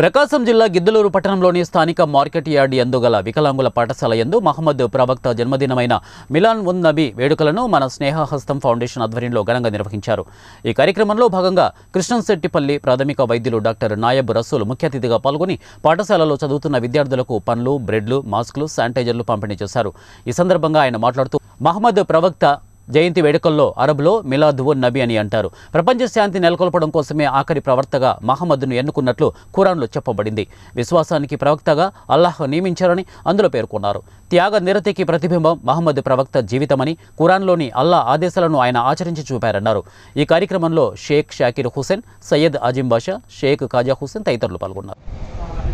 ప్రకాశం జిల్లా గిద్దలూరు పట్టణంలోని స్థానిక మార్కెట్ యార్డ్ ఎందు గల వికలాంగుల పాఠశాల ఎందు మహమ్మద్ ప్రవక్త జన్మదినమైన మిలాన్ ఉన్ నబీ వేడుకలను మన స్నేహహస్తం ఫౌండేషన్ ఆధ్వర్యంలో ఘనంగా నిర్వహించారు ఈ కార్యక్రమంలో భాగంగా కృష్ణశెట్టిపల్లి ప్రాథమిక వైద్యులు డాక్టర్ నాయబ్ రసూల్ ముఖ్య అతిథిగా పాల్గొని పాఠశాలలో చదువుతున్న విద్యార్థులకు పనులు బ్రెడ్లు మాస్కులు శానిటైజర్లు పంపిణీ చేశారు ఈ సందర్భంగా ఆయన మాట్లాడుతూ మహమ్మద్ ప్రవక్త జయంతి వేడుకల్లో అరబ్లో మిలాద్ ఉన్ నబీ అని అంటారు ప్రపంచ శాంతి నెలకొల్పడం కోసమే ఆఖరి ప్రవర్తగా మహమ్మద్ను ఎన్నుకున్నట్లు ఖురాన్లో చెప్పబడింది విశ్వాసానికి ప్రవక్తగా అల్లాహ్ నియమించారని అందులో పేర్కొన్నారు త్యాగ నిరతికి ప్రతిబింబం మహమ్మద్ ప్రవక్త జీవితమని ఖురాన్లోని అల్లా ఆదేశాలను ఆయన ఆచరించి చూపారన్నారు ఈ కార్యక్రమంలో షేక్ షాకిర్ హుసేన్ సయ్యద్ అజీం బాషా షేక్ కాజా హుసేన్ తదితరులు పాల్గొన్నారు